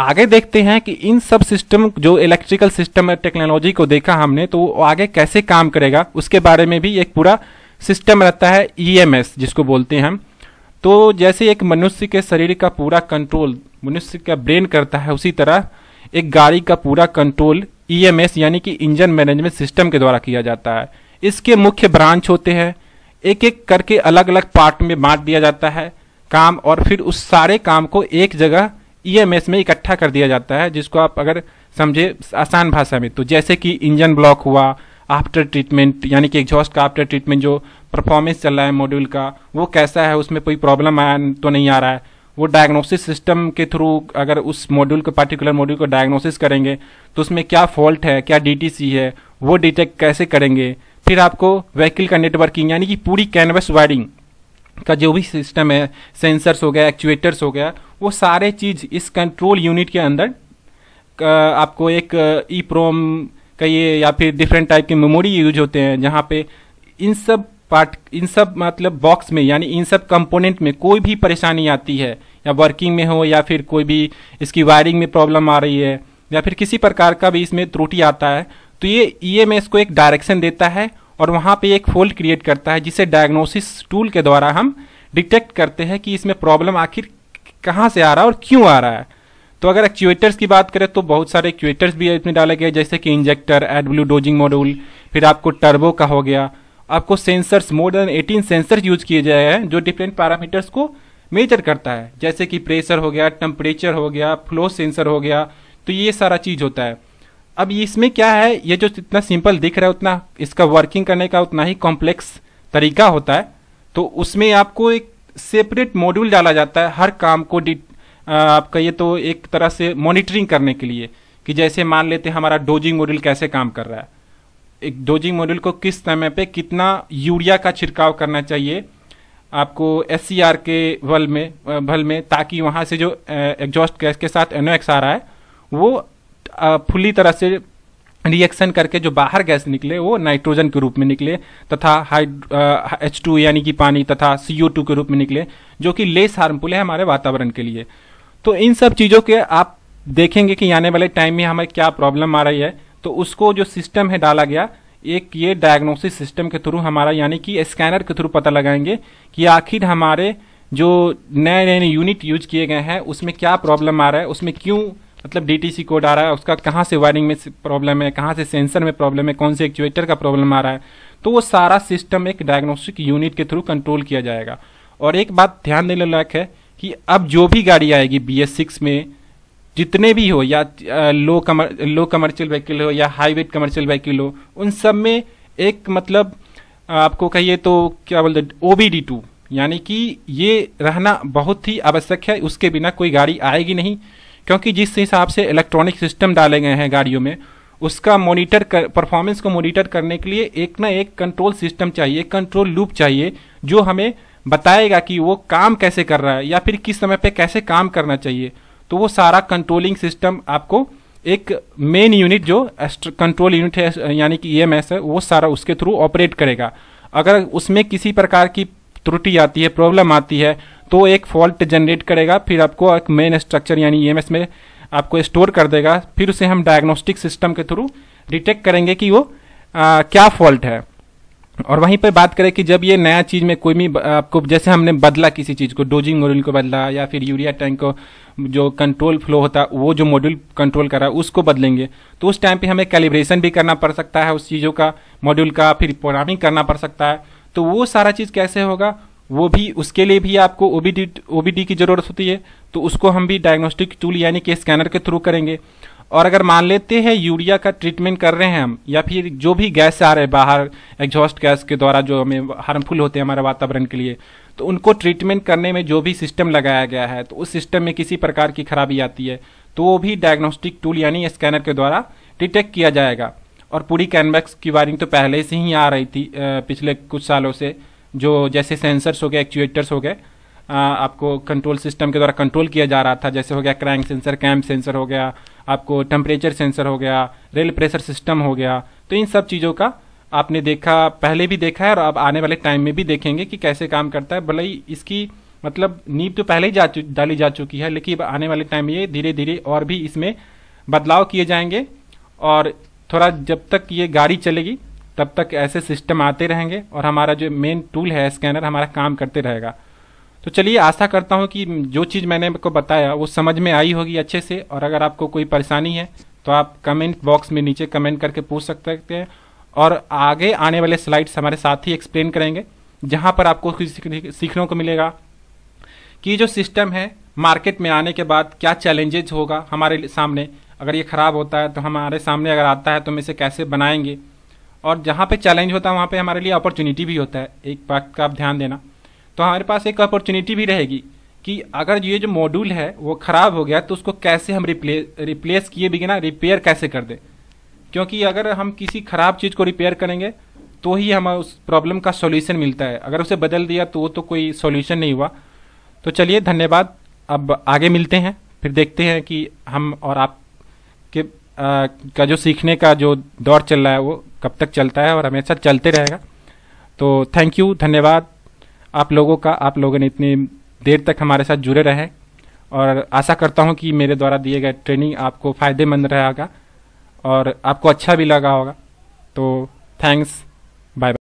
आगे देखते हैं कि इन सब सिस्टम जो इलेक्ट्रिकल सिस्टम टेक्नोलॉजी को देखा हमने तो वो आगे कैसे काम करेगा उसके बारे में भी एक पूरा सिस्टम रहता है ईएमएस e जिसको बोलते हैं हम तो जैसे एक मनुष्य के शरीर का पूरा कंट्रोल मनुष्य का ब्रेन करता है उसी तरह एक गाड़ी का पूरा कंट्रोल ईएमएस e यानी कि इंजन मैनेजमेंट सिस्टम के द्वारा किया जाता है इसके मुख्य ब्रांच होते हैं एक एक करके अलग अलग पार्ट में बांट दिया जाता है काम और फिर उस सारे काम को एक जगह ईएमएस में इकट्ठा कर दिया जाता है जिसको आप अगर समझे आसान भाषा में तो जैसे कि इंजन ब्लॉक हुआ आफ्टर ट्रीटमेंट यानी कि एग्जॉस्ट का आफ्टर ट्रीटमेंट जो परफॉर्मेंस चल रहा है मॉड्यूल का वो कैसा है उसमें कोई प्रॉब्लम आया तो नहीं आ रहा है वो डायग्नोसिस सिस्टम के थ्रू अगर उस मॉड्यूल को पर्टिकुलर मॉड्यूल को डायग्नोसिस करेंगे तो उसमें क्या फॉल्ट है क्या डी है वो डिटेक्ट कैसे करेंगे फिर आपको व्हीकल का नेटवर्किंग यानी कि पूरी कैनवस वायरिंग का जो भी सिस्टम है सेंसर्स हो गया एक्चुएटर्स हो गया वो सारे चीज़ इस कंट्रोल यूनिट के अंदर आपको एक ई प्रोम कहिए या फिर डिफरेंट टाइप के मेमोरी यूज होते हैं जहाँ पे इन सब पार्ट इन सब मतलब बॉक्स में यानी इन सब कंपोनेंट में कोई भी परेशानी आती है या वर्किंग में हो या फिर कोई भी इसकी वायरिंग में प्रॉब्लम आ रही है या फिर किसी प्रकार का भी इसमें त्रुटि आता है तो ये ई एम एस को एक डायरेक्शन देता है और वहाँ पे एक फोल्ड क्रिएट करता है जिसे डायग्नोसिस टूल के द्वारा हम डिटेक्ट करते हैं कि इसमें प्रॉब्लम आखिर कहाँ से आ रहा है और क्यों आ रहा है तो अगर एक्चुएटर्स की बात करें तो बहुत सारे एक्चुएटर्स भी इसमें डाले गए जैसे कि इंजेक्टर एडब्ल्यू डोजिंग मॉड्यूल फिर आपको टर्बो का हो गया आपको sensors more than eighteen sensor use किए जाए हैं जो डिफरेंट पैरामीटर्स को मेजर करता है जैसे कि प्रेशर हो गया टेम्परेचर हो गया फ्लो सेंसर हो गया तो ये सारा चीज़ होता है अब इसमें क्या है ये जो जितना सिंपल दिख रहा है उतना इसका वर्किंग करने का उतना ही कॉम्प्लेक्स तरीका होता है तो उसमें आपको एक सेपरेट मॉड्यूल डाला जाता है हर काम को आपका ये तो एक तरह से मॉनिटरिंग करने के लिए कि जैसे मान लेते हैं हमारा डोजिंग मॉड्यूल कैसे काम कर रहा है एक डोजिंग मॉड्यूल को किस समय पे कितना यूरिया का छिड़काव करना चाहिए आपको एस के वल में भल में ताकि वहाँ से जो एग्जॉस्ट गैस के साथ एनोएक्स आ रहा है वो फुली तरह से रिएक्शन करके जो बाहर गैस निकले वो नाइट्रोजन के रूप में निकले तथा एच टू यानी कि पानी तथा सी ओ टू के रूप में निकले जो कि लेस हार्मफुल है हमारे वातावरण के लिए तो इन सब चीज़ों के आप देखेंगे कि आने वाले टाइम में हमें क्या प्रॉब्लम आ रही है तो उसको जो सिस्टम है डाला गया एक ये डायग्नोसिस सिस्टम के थ्रू हमारा यानी कि स्कैनर के थ्रू पता लगाएंगे कि आखिर हमारे जो नए नए यूनिट यूज किए गए हैं उसमें क्या प्रॉब्लम आ रहा है उसमें क्यों मतलब डीटीसी कोड आ रहा है उसका कहाँ से वायरिंग में प्रॉब्लम है कहाँ से सेंसर में प्रॉब्लम है कौन से एक्चुएटर का प्रॉब्लम आ रहा है तो वो सारा सिस्टम एक डायग्नोस्टिक यूनिट के थ्रू कंट्रोल किया जाएगा और एक बात ध्यान देने लायक है कि अब जो भी गाड़ी आएगी बी एस सिक्स में जितने भी हो या लो कमर लो कमर्शियल व्हीकल हो या हाई वेट कमर्शियल व्हीकल हो उन सब में एक मतलब आपको कहिए तो क्या बोलते ओ बी डी टू यानी कि ये रहना बहुत ही आवश्यक है उसके बिना कोई गाड़ी आएगी नहीं क्योंकि जिस हिसाब से इलेक्ट्रॉनिक सिस्टम डाले गए हैं गाड़ियों में उसका मॉनिटर कर परफॉर्मेंस को मॉनिटर करने के लिए एक ना एक कंट्रोल सिस्टम चाहिए कंट्रोल लूप चाहिए जो हमें बताएगा कि वो काम कैसे कर रहा है या फिर किस समय पे कैसे काम करना चाहिए तो वो सारा कंट्रोलिंग सिस्टम आपको एक मेन यूनिट जो कंट्रोल यूनिट है यानी कि ई e है वो सारा उसके थ्रू ऑपरेट करेगा अगर उसमें किसी प्रकार की त्रुटि आती है प्रॉब्लम आती है तो एक फॉल्ट जनरेट करेगा फिर आपको एक मेन स्ट्रक्चर यानी ई में आपको स्टोर कर देगा फिर उसे हम डायग्नोस्टिक सिस्टम के थ्रू डिटेक्ट करेंगे कि वो आ, क्या फॉल्ट है और वहीं पर बात करें कि जब ये नया चीज़ में कोई भी आपको जैसे हमने बदला किसी चीज़ को डोजिंग मॉड्यूल को बदला या फिर यूरिया टैंक को जो कंट्रोल फ्लो होता वो जो मॉड्यूल कंट्रोल करा है उसको बदलेंगे तो उस टाइम पे हमें कैलिब्रेशन भी करना पड़ सकता है उस चीज़ों का मॉड्यूल का फिर प्रोग्रामिंग करना पड़ सकता है तो वो सारा चीज़ कैसे होगा वो भी उसके लिए भी आपको ओबीडी ओबीडी की ज़रूरत होती है तो उसको हम भी डायग्नोस्टिक टूल यानी कि स्कैनर के थ्रू करेंगे और अगर मान लेते हैं यूरिया का ट्रीटमेंट कर रहे हैं हम या फिर जो भी गैस आ रहे हैं बाहर एग्जॉस्ट गैस के द्वारा जो हमें हार्मफुल होते हैं हमारे वातावरण के लिए तो उनको ट्रीटमेंट करने में जो भी सिस्टम लगाया गया है तो उस सिस्टम में किसी प्रकार की खराबी आती है तो वो भी डायग्नोस्टिक टूल यानी स्कैनर के द्वारा डिटेक्ट किया जाएगा और पूरी कैनवैक्स की वायरिंग तो पहले से ही आ रही थी पिछले कुछ सालों से जो जैसे सेंसर्स हो गए एक्चुएटर्स हो गए आपको कंट्रोल सिस्टम के द्वारा कंट्रोल किया जा रहा था जैसे हो गया क्रैंक सेंसर कैम्प सेंसर हो गया आपको टेम्परेचर सेंसर हो गया रेल प्रेशर सिस्टम हो गया तो इन सब चीज़ों का आपने देखा पहले भी देखा है और अब आने वाले टाइम में भी देखेंगे कि कैसे काम करता है भले ही इसकी मतलब नींव तो पहले ही जा डाली जा चुकी है लेकिन आने वाले टाइम में ये धीरे धीरे और भी इसमें बदलाव किए जाएंगे और थोड़ा जब तक ये गाड़ी चलेगी तब तक ऐसे सिस्टम आते रहेंगे और हमारा जो मेन टूल है स्कैनर हमारा काम करते रहेगा तो चलिए आशा करता हूँ कि जो चीज़ मैंने आपको बताया वो समझ में आई होगी अच्छे से और अगर आपको कोई परेशानी है तो आप कमेंट बॉक्स में नीचे कमेंट करके पूछ सकते हैं और आगे आने वाले स्लाइड्स हमारे साथ ही एक्सप्लेन करेंगे जहाँ पर आपको सीखने को मिलेगा कि जो सिस्टम है मार्केट में आने के बाद क्या चैलेंजेज होगा हमारे सामने अगर ये ख़राब होता है तो हमारे सामने अगर आता है तो हम इसे कैसे बनाएंगे और जहाँ पे चैलेंज होता है वहाँ पे हमारे लिए अपॉर्चुनिटी भी होता है एक बात का आप ध्यान देना तो हमारे पास एक अपॉर्चुनिटी भी रहेगी कि अगर ये जो मॉड्यूल है वो ख़राब हो गया तो उसको कैसे हम रिप्ले रिप्लेस किए बिना रिपेयर कैसे कर दें क्योंकि अगर हम किसी ख़राब चीज़ को रिपेयर करेंगे तो ही हमें उस प्रॉब्लम का सोल्यूशन मिलता है अगर उसे बदल दिया तो वो तो कोई सोल्यूशन नहीं हुआ तो चलिए धन्यवाद अब आगे मिलते हैं फिर देखते हैं कि हम और आप के आ, का जो सीखने का जो दौर चल रहा है वो कब तक चलता है और हमेशा चलते रहेगा तो थैंक यू धन्यवाद आप लोगों का आप लोगों ने इतनी देर तक हमारे साथ जुड़े रहे और आशा करता हूँ कि मेरे द्वारा दिए गए ट्रेनिंग आपको फ़ायदेमंद रहेगा और आपको अच्छा भी लगा होगा तो थैंक्स बाय